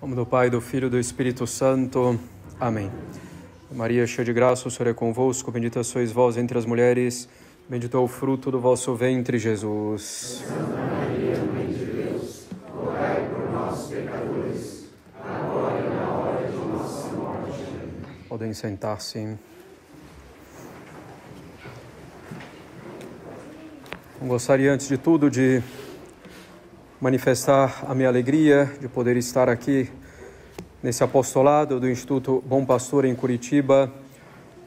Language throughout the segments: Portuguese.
nome do Pai, do Filho e do Espírito Santo. Amém. Maria, cheia de graça, o Senhor é convosco. Bendita sois vós entre as mulheres. Bendito é o fruto do vosso ventre, Jesus. Santa Maria, Mãe de Deus, por nós, pecadores, agora e na hora de nossa morte. Podem sentar-se. Gostaria, antes de tudo, de manifestar a minha alegria de poder estar aqui nesse apostolado do Instituto Bom Pastor em Curitiba,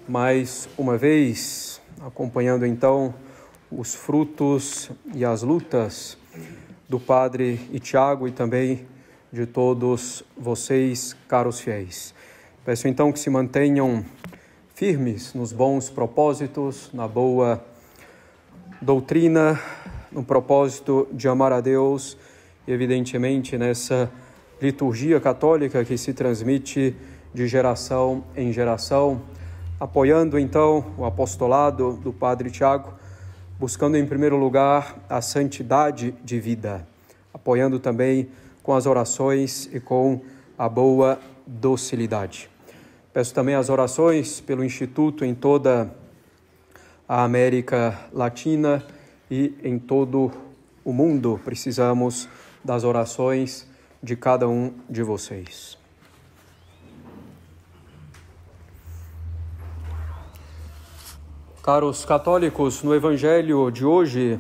mais uma vez, acompanhando então os frutos e as lutas do Padre Itiago e também de todos vocês, caros fiéis. Peço então que se mantenham firmes nos bons propósitos, na boa doutrina, no propósito de amar a Deus e, evidentemente, nessa liturgia católica que se transmite de geração em geração, apoiando então o apostolado do Padre Tiago, buscando em primeiro lugar a santidade de vida, apoiando também com as orações e com a boa docilidade. Peço também as orações pelo Instituto em toda a América Latina e em todo o mundo. Precisamos das orações de cada um de vocês. Caros católicos, no Evangelho de hoje,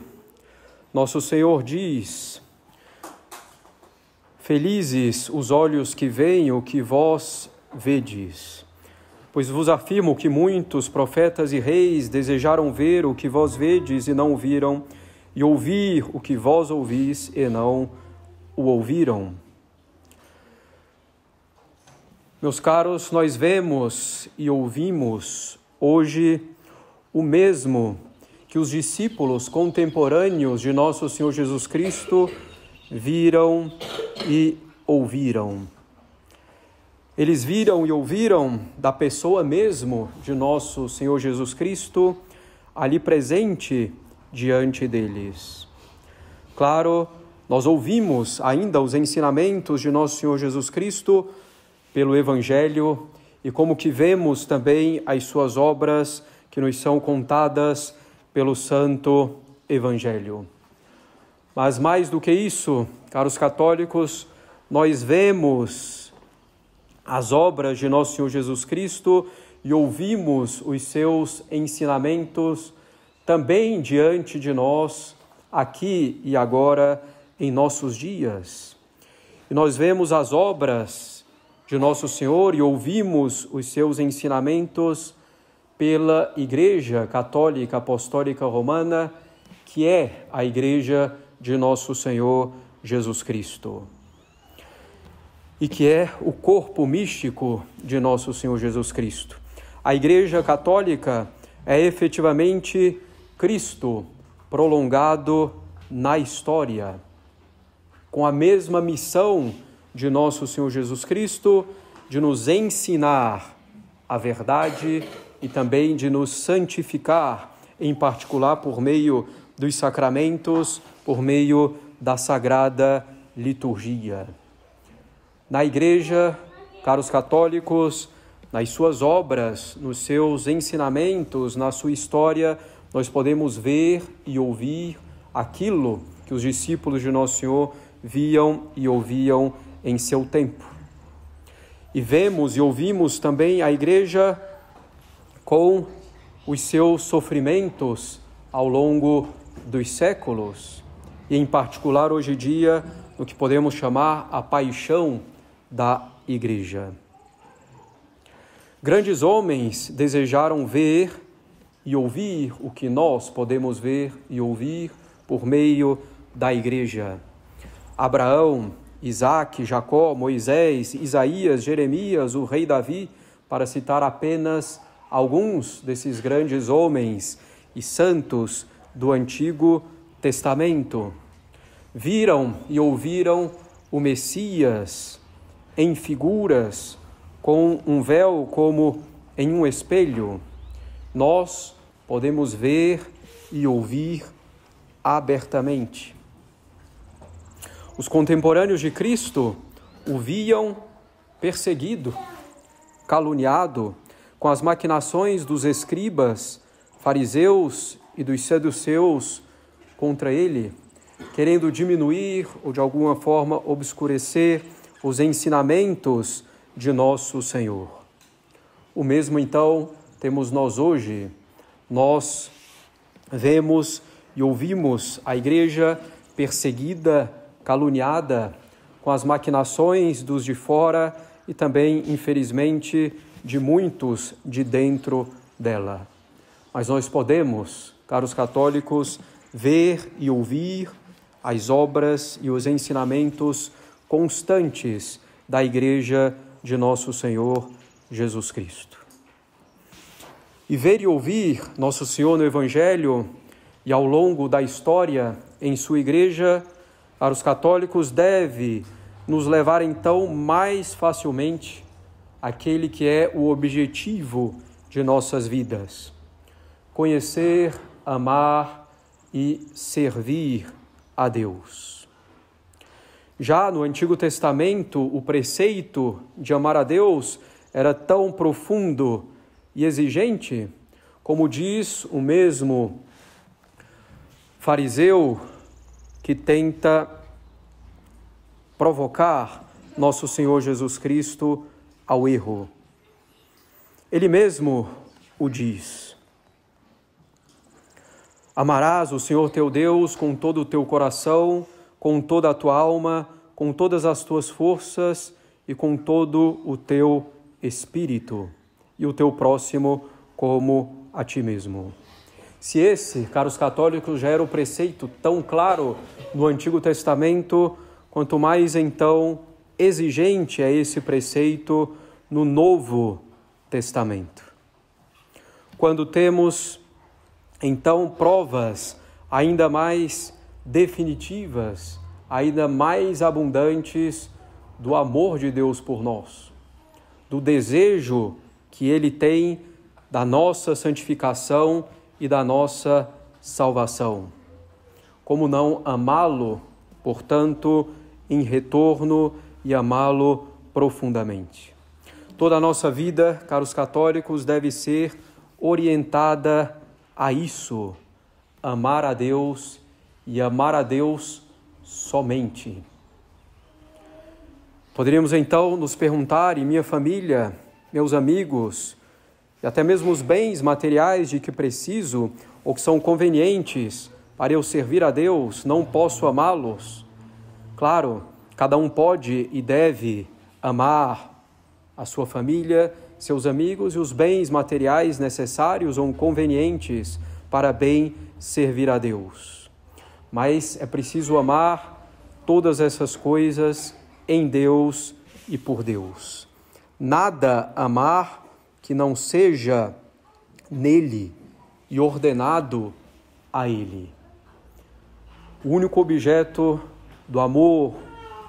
Nosso Senhor diz: Felizes os olhos que veem o que vós vedes. Pois vos afirmo que muitos profetas e reis desejaram ver o que vós vedes e não viram, e ouvir o que vós ouvis e não o ouviram. Meus caros, nós vemos e ouvimos hoje o mesmo que os discípulos contemporâneos de nosso Senhor Jesus Cristo viram e ouviram. Eles viram e ouviram da pessoa mesmo de nosso Senhor Jesus Cristo ali presente diante deles. Claro, nós ouvimos ainda os ensinamentos de nosso Senhor Jesus Cristo pelo Evangelho e como que vemos também as suas obras que nos são contadas pelo Santo Evangelho. Mas mais do que isso, caros católicos, nós vemos as obras de nosso Senhor Jesus Cristo e ouvimos os seus ensinamentos também diante de nós, aqui e agora em nossos dias. E nós vemos as obras de nosso Senhor e ouvimos os seus ensinamentos pela Igreja Católica Apostólica Romana, que é a Igreja de nosso Senhor Jesus Cristo e que é o corpo místico de nosso Senhor Jesus Cristo. A Igreja Católica é efetivamente Cristo prolongado na história, com a mesma missão de nosso Senhor Jesus Cristo de nos ensinar a verdade e também de nos santificar, em particular por meio dos sacramentos, por meio da sagrada liturgia na igreja, caros católicos, nas suas obras, nos seus ensinamentos, na sua história, nós podemos ver e ouvir aquilo que os discípulos de Nosso Senhor viam e ouviam em seu tempo. E vemos e ouvimos também a igreja com os seus sofrimentos ao longo dos séculos, e em particular hoje em dia, no que podemos chamar a paixão da igreja. Grandes homens desejaram ver e ouvir o que nós podemos ver e ouvir por meio da igreja. Abraão, Isaac, Jacó, Moisés, Isaías, Jeremias, o rei Davi, para citar apenas alguns desses grandes homens e santos do Antigo Testamento. Viram e ouviram o Messias, em figuras, com um véu como em um espelho, nós podemos ver e ouvir abertamente. Os contemporâneos de Cristo o viam perseguido, caluniado, com as maquinações dos escribas, fariseus e dos seduceus contra ele, querendo diminuir ou de alguma forma obscurecer os ensinamentos de nosso Senhor. O mesmo então temos nós hoje. Nós vemos e ouvimos a igreja perseguida, caluniada, com as maquinações dos de fora e também, infelizmente, de muitos de dentro dela. Mas nós podemos, caros católicos, ver e ouvir as obras e os ensinamentos constantes da Igreja de Nosso Senhor Jesus Cristo. E ver e ouvir Nosso Senhor no Evangelho e ao longo da história em sua Igreja para os católicos deve nos levar então mais facilmente àquele que é o objetivo de nossas vidas: conhecer, amar e servir a Deus. Já no Antigo Testamento, o preceito de amar a Deus era tão profundo e exigente, como diz o mesmo fariseu que tenta provocar nosso Senhor Jesus Cristo ao erro. Ele mesmo o diz. Amarás o Senhor teu Deus com todo o teu coração com toda a tua alma, com todas as tuas forças e com todo o teu espírito, e o teu próximo como a ti mesmo. Se esse, caros católicos, já era o preceito tão claro no Antigo Testamento, quanto mais então exigente é esse preceito no Novo Testamento. Quando temos então provas ainda mais definitivas, ainda mais abundantes do amor de Deus por nós, do desejo que Ele tem da nossa santificação e da nossa salvação. Como não amá-lo, portanto, em retorno e amá-lo profundamente? Toda a nossa vida, caros católicos, deve ser orientada a isso: amar a Deus e amar a Deus somente. Poderíamos então nos perguntar, e minha família, meus amigos, e até mesmo os bens materiais de que preciso ou que são convenientes para eu servir a Deus, não posso amá-los? Claro, cada um pode e deve amar a sua família, seus amigos e os bens materiais necessários ou convenientes para bem servir a Deus mas é preciso amar todas essas coisas em Deus e por Deus. Nada amar que não seja nele e ordenado a ele. O único objeto do amor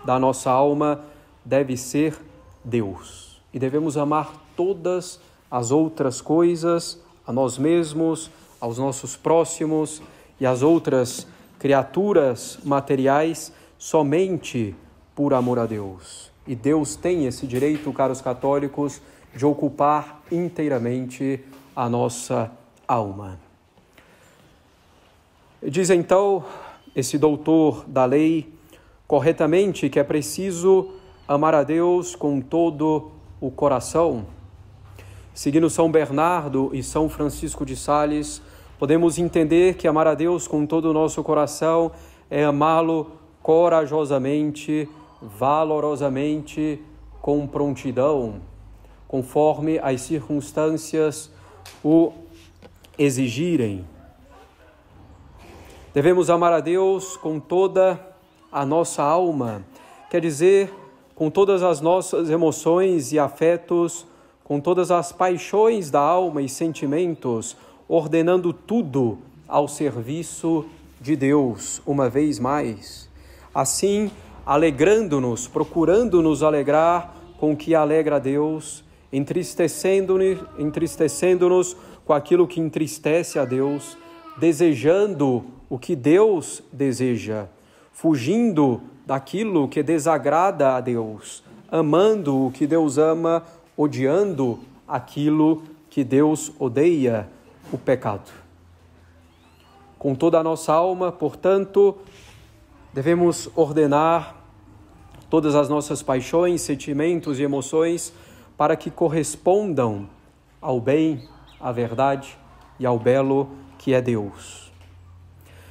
da nossa alma deve ser Deus. E devemos amar todas as outras coisas, a nós mesmos, aos nossos próximos e às outras criaturas materiais somente por amor a Deus. E Deus tem esse direito, caros católicos, de ocupar inteiramente a nossa alma. Diz então esse doutor da lei corretamente que é preciso amar a Deus com todo o coração. Seguindo São Bernardo e São Francisco de Sales, Podemos entender que amar a Deus com todo o nosso coração é amá-lo corajosamente, valorosamente, com prontidão, conforme as circunstâncias o exigirem. Devemos amar a Deus com toda a nossa alma, quer dizer, com todas as nossas emoções e afetos, com todas as paixões da alma e sentimentos, ordenando tudo ao serviço de Deus, uma vez mais. Assim, alegrando-nos, procurando nos alegrar com o que alegra a Deus, entristecendo-nos entristecendo com aquilo que entristece a Deus, desejando o que Deus deseja, fugindo daquilo que desagrada a Deus, amando o que Deus ama, odiando aquilo que Deus odeia o pecado. Com toda a nossa alma, portanto, devemos ordenar todas as nossas paixões, sentimentos e emoções para que correspondam ao bem, à verdade e ao belo que é Deus.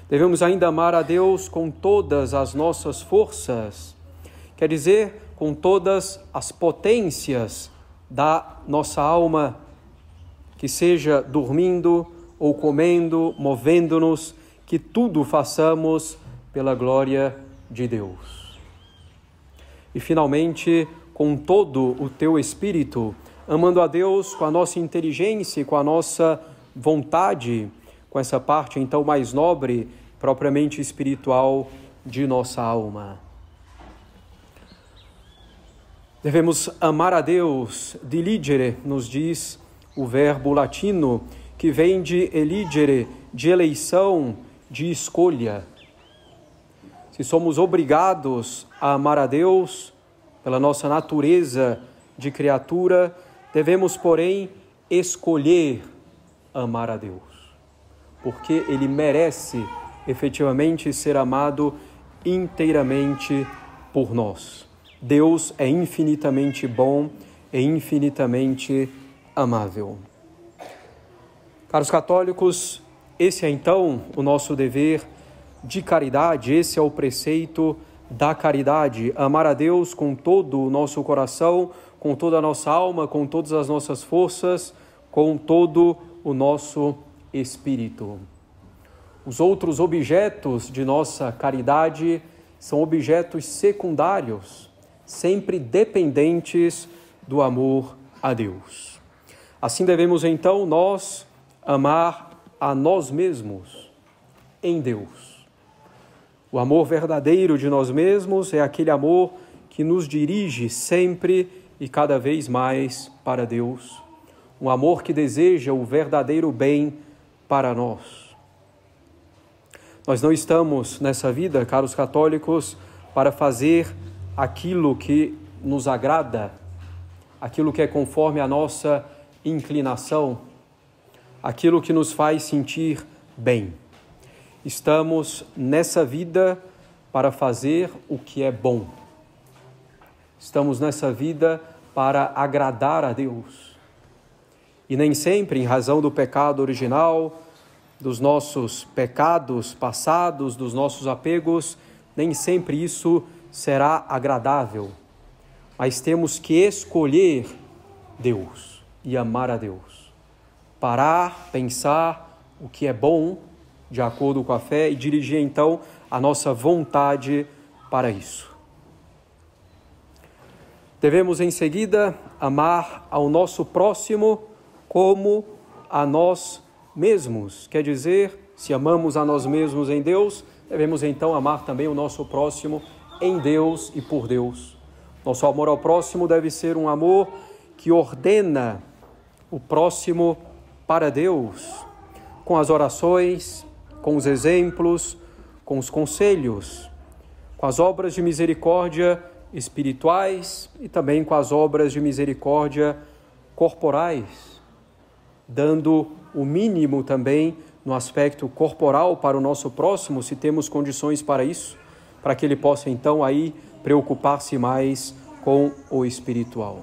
Devemos ainda amar a Deus com todas as nossas forças, quer dizer, com todas as potências da nossa alma que seja dormindo ou comendo, movendo-nos, que tudo façamos pela glória de Deus. E finalmente, com todo o teu espírito, amando a Deus com a nossa inteligência e com a nossa vontade, com essa parte então mais nobre, propriamente espiritual de nossa alma. Devemos amar a Deus, diligere, nos diz o verbo latino que vem de eligere, de eleição, de escolha. Se somos obrigados a amar a Deus pela nossa natureza de criatura, devemos, porém, escolher amar a Deus, porque ele merece efetivamente ser amado inteiramente por nós. Deus é infinitamente bom e é infinitamente amável. Caros católicos, esse é então o nosso dever de caridade, esse é o preceito da caridade, amar a Deus com todo o nosso coração, com toda a nossa alma, com todas as nossas forças, com todo o nosso espírito. Os outros objetos de nossa caridade são objetos secundários, sempre dependentes do amor a Deus. Assim devemos então nós amar a nós mesmos em Deus. O amor verdadeiro de nós mesmos é aquele amor que nos dirige sempre e cada vez mais para Deus. Um amor que deseja o verdadeiro bem para nós. Nós não estamos nessa vida, caros católicos, para fazer aquilo que nos agrada, aquilo que é conforme a nossa inclinação, aquilo que nos faz sentir bem. Estamos nessa vida para fazer o que é bom. Estamos nessa vida para agradar a Deus. E nem sempre, em razão do pecado original, dos nossos pecados passados, dos nossos apegos, nem sempre isso será agradável. Mas temos que escolher Deus e amar a Deus. Parar, pensar o que é bom, de acordo com a fé, e dirigir então a nossa vontade para isso. Devemos em seguida amar ao nosso próximo como a nós mesmos. Quer dizer, se amamos a nós mesmos em Deus, devemos então amar também o nosso próximo em Deus e por Deus. Nosso amor ao próximo deve ser um amor que ordena o próximo para Deus, com as orações, com os exemplos, com os conselhos, com as obras de misericórdia espirituais e também com as obras de misericórdia corporais, dando o mínimo também no aspecto corporal para o nosso próximo, se temos condições para isso, para que ele possa então aí preocupar-se mais com o espiritual.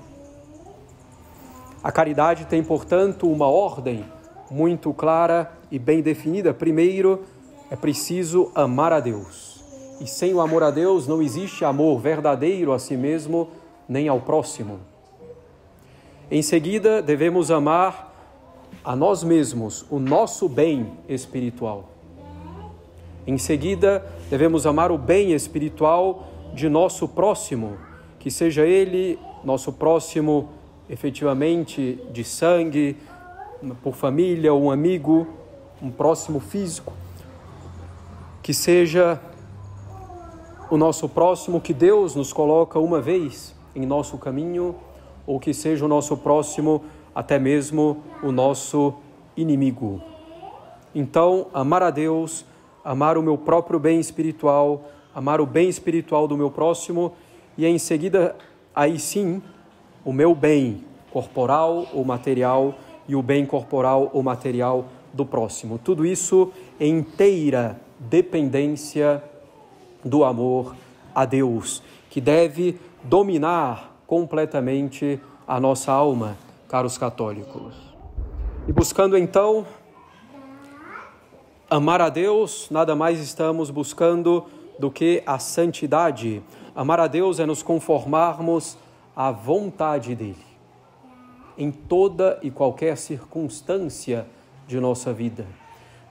A caridade tem, portanto, uma ordem muito clara e bem definida. Primeiro, é preciso amar a Deus. E sem o amor a Deus não existe amor verdadeiro a si mesmo nem ao próximo. Em seguida, devemos amar a nós mesmos, o nosso bem espiritual. Em seguida, devemos amar o bem espiritual de nosso próximo, que seja ele, nosso próximo, efetivamente de sangue, por família, um amigo, um próximo físico, que seja o nosso próximo que Deus nos coloca uma vez em nosso caminho, ou que seja o nosso próximo até mesmo o nosso inimigo. Então, amar a Deus, amar o meu próprio bem espiritual, amar o bem espiritual do meu próximo e em seguida, aí sim, o meu bem corporal ou material e o bem corporal ou material do próximo. Tudo isso em inteira dependência do amor a Deus, que deve dominar completamente a nossa alma, caros católicos. E buscando então amar a Deus, nada mais estamos buscando do que a santidade. Amar a Deus é nos conformarmos a vontade dele, em toda e qualquer circunstância de nossa vida.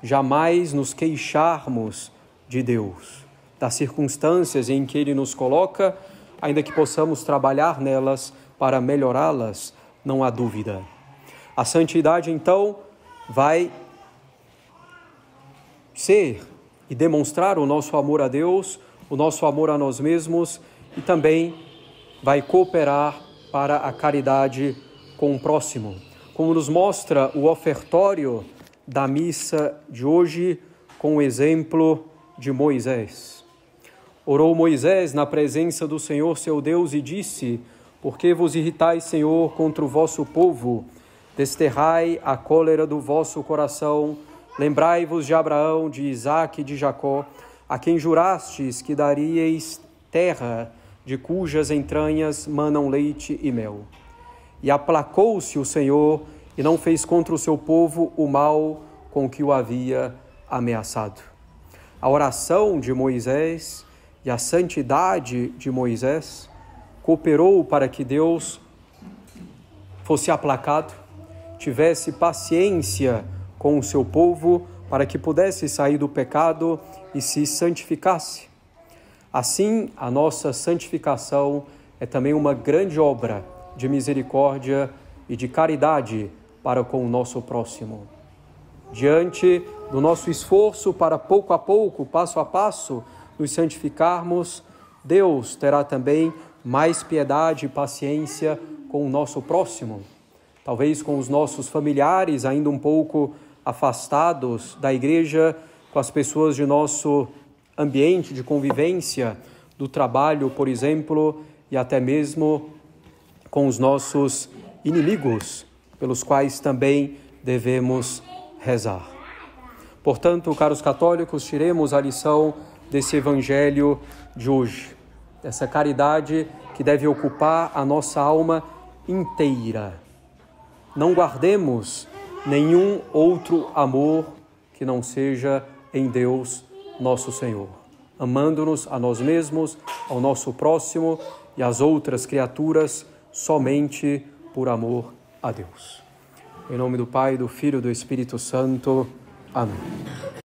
Jamais nos queixarmos de Deus, das circunstâncias em que ele nos coloca, ainda que possamos trabalhar nelas para melhorá-las, não há dúvida. A santidade, então, vai ser e demonstrar o nosso amor a Deus, o nosso amor a nós mesmos e também vai cooperar para a caridade com o próximo. Como nos mostra o ofertório da missa de hoje, com o exemplo de Moisés. Orou Moisés na presença do Senhor seu Deus e disse: Por que vos irritais, Senhor, contra o vosso povo? Desterrai a cólera do vosso coração. Lembrai-vos de Abraão, de Isaac e de Jacó, a quem jurastes que daríeis terra de cujas entranhas manam leite e mel. E aplacou-se o Senhor e não fez contra o seu povo o mal com que o havia ameaçado. A oração de Moisés e a santidade de Moisés cooperou para que Deus fosse aplacado, tivesse paciência com o seu povo para que pudesse sair do pecado e se santificasse Assim, a nossa santificação é também uma grande obra de misericórdia e de caridade para com o nosso próximo. Diante do nosso esforço para pouco a pouco, passo a passo, nos santificarmos, Deus terá também mais piedade e paciência com o nosso próximo, talvez com os nossos familiares ainda um pouco afastados da igreja, com as pessoas de nosso ambiente de convivência, do trabalho, por exemplo, e até mesmo com os nossos inimigos, pelos quais também devemos rezar. Portanto, caros católicos, tiremos a lição desse evangelho de hoje, dessa caridade que deve ocupar a nossa alma inteira. Não guardemos nenhum outro amor que não seja em Deus nosso Senhor, amando-nos a nós mesmos, ao nosso próximo e às outras criaturas somente por amor a Deus. Em nome do Pai, do Filho e do Espírito Santo. Amém.